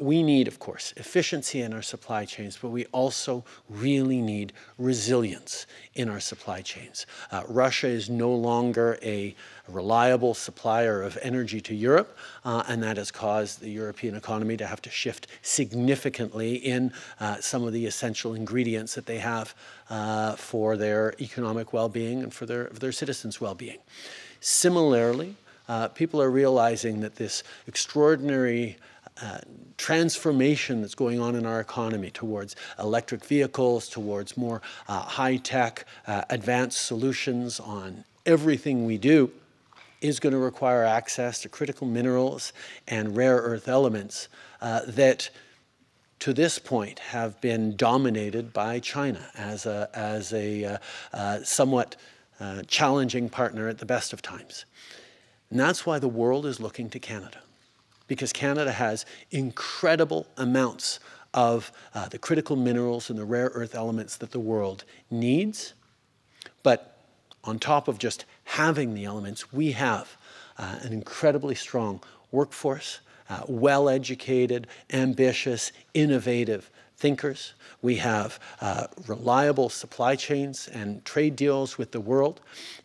we need, of course, efficiency in our supply chains, but we also really need resilience in our supply chains. Uh, Russia is no longer a reliable supplier of energy to Europe, uh, and that has caused the European economy to have to shift significantly in uh, some of the essential ingredients that they have uh, for their economic well-being and for their, for their citizens' well-being. Similarly, uh, people are realizing that this extraordinary uh, transformation that's going on in our economy towards electric vehicles, towards more uh, high tech, uh, advanced solutions on everything we do, is going to require access to critical minerals and rare earth elements uh, that. To this point, have been dominated by China as a, as a uh, somewhat challenging partner at the best of times. And that's why the world is looking to Canada because Canada has incredible amounts of uh, the critical minerals and the rare earth elements that the world needs. But on top of just having the elements, we have uh, an incredibly strong workforce, uh, well educated, ambitious, innovative thinkers. We have uh, reliable supply chains and trade deals with the world.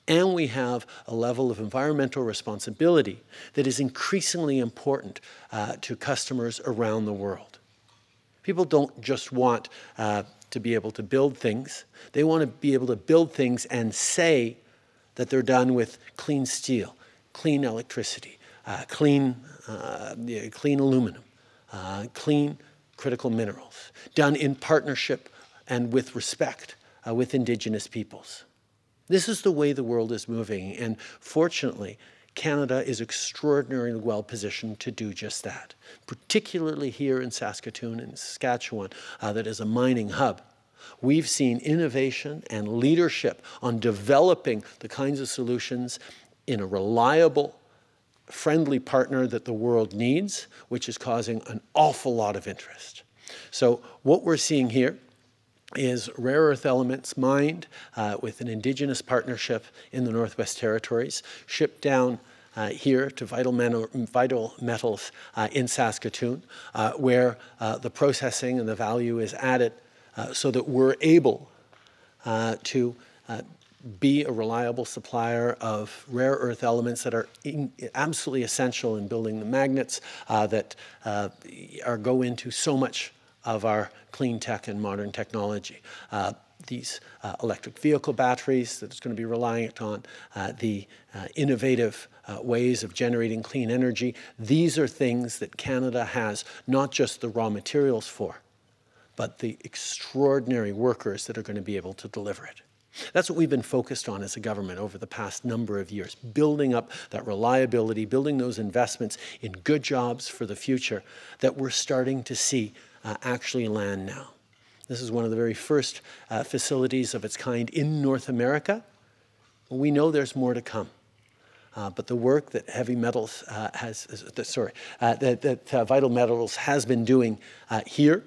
And we have a level of environmental responsibility that is increasingly important uh, to customers around the world. People don't just want uh, to be able to build things, they want to be able to build things and say that they're done with clean steel, clean electricity, uh, clean, uh, clean aluminum, uh, clean critical minerals, done in partnership and with respect uh, with indigenous peoples. This is the way the world is moving, and fortunately, Canada is extraordinarily well positioned to do just that, particularly here in Saskatoon and Saskatchewan, uh, that is a mining hub. We've seen innovation and leadership on developing the kinds of solutions in a reliable friendly partner that the world needs, which is causing an awful lot of interest. So what we're seeing here is Rare Earth Elements mined uh, with an indigenous partnership in the Northwest Territories, shipped down uh, here to Vital, vital Metals uh, in Saskatoon, uh, where uh, the processing and the value is added uh, so that we're able to be a reliable supplier of rare earth elements that are in, absolutely essential in building the magnets uh, that uh, are, go into so much of our clean tech and modern technology. Uh, these uh, electric vehicle batteries that it's going to be relying on, uh, the uh, innovative ways of generating clean energy, these are things that Canada has not just the raw materials for, but the extraordinary workers that are going to be able to deliver it. That's what we've been focused on as a government over the past number of years, building up that reliability, building those investments in good jobs for the future that we're starting to see uh, actually land now. This is one of the very first uh, facilities of its kind in North America. We know there's more to come. Uh, but the work that heavy metals uh, has, uh, sorry, uh, that, that Vital Metals has been doing here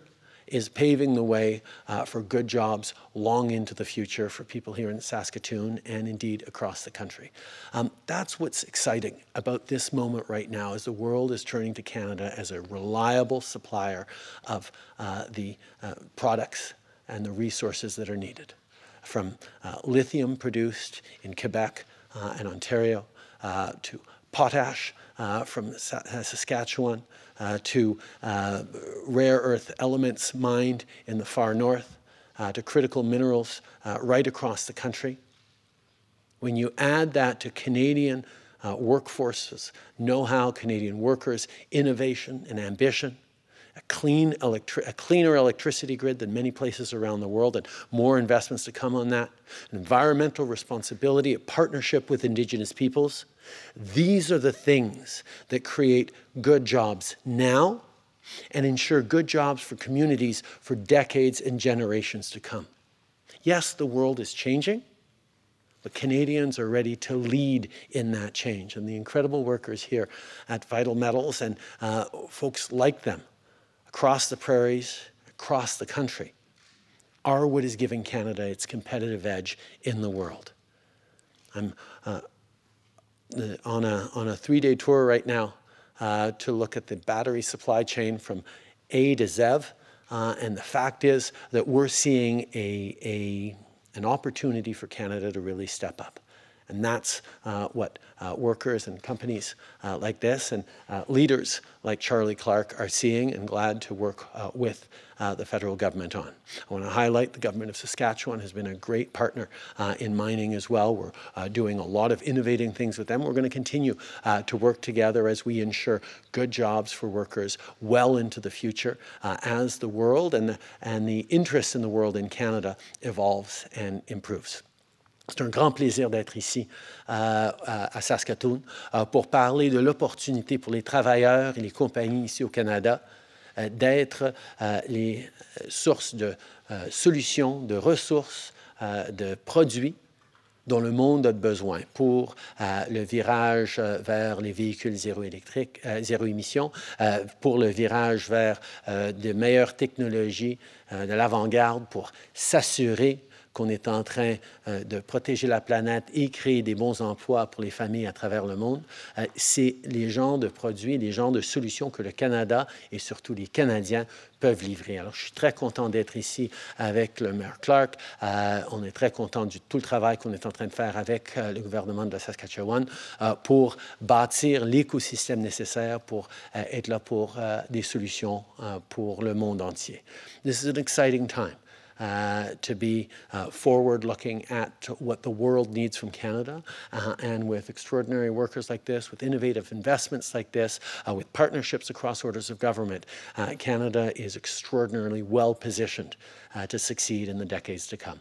is paving the way uh, for good jobs long into the future for people here in Saskatoon and indeed across the country. Um, that's what's exciting about this moment right now as the world is turning to Canada as a reliable supplier of uh, the uh, products and the resources that are needed. From uh, lithium produced in Quebec uh, and Ontario uh, to potash uh, from uh, Saskatchewan uh, to uh, rare earth elements mined in the far north to critical minerals right across the country. When you add that to Canadian workforces, know-how, Canadian workers, innovation and ambition, a, clean electri a cleaner electricity grid than many places around the world, and more investments to come on that, environmental responsibility, a partnership with indigenous peoples. These are the things that create good jobs now and ensure good jobs for communities for decades and generations to come. Yes, the world is changing, but Canadians are ready to lead in that change. And the incredible workers here at Vital Metals and uh, folks like them across the prairies, across the country. Our wood is giving Canada its competitive edge in the world. I'm uh, on a, on a three-day tour right now uh, to look at the battery supply chain from A to ZEV. Uh, and the fact is that we're seeing a, a, an opportunity for Canada to really step up. And that's uh, what uh, workers and companies uh, like this and uh, leaders like Charlie Clark are seeing and glad to work uh, with the federal government on. I want to highlight the government of Saskatchewan has been a great partner in mining as well. We're doing a lot of innovating things with them. We're going to continue to work together as we ensure good jobs for workers well into the future as the world and the, and the interests in the world in Canada evolves and improves. C'est un grand plaisir d'être ici euh, à, Saskatoon euh, pour parler de l'opportunité pour les travailleurs et les compagnies ici au Canada euh, d'être les sources de solutions, de ressources, de produits dont le monde a besoin pour le virage vers les véhicules zéro électriques zéro émission, pour le virage vers de meilleures technologies, de l'avant-garde pour s'assurer qu'on est en train euh, de protéger la planète et créer des bons emplois pour les familles à travers le monde, euh, c'est les genres de produits, les genres de solutions que le Canada et surtout les Canadiens peuvent livrer. Alors, je suis très content d'être ici avec le maire Clark. Euh, on est très content du tout le travail qu'on est en train de faire avec le gouvernement de la Saskatchewan pour bâtir l'écosystème nécessaire pour être là pour des solutions pour le monde entier. This is an exciting time. Uh, to be uh, forward looking at what the world needs from Canada. Uh, and with extraordinary workers like this, with innovative investments like this, with partnerships across orders of government, Canada is extraordinarily well positioned to succeed in the decades to come.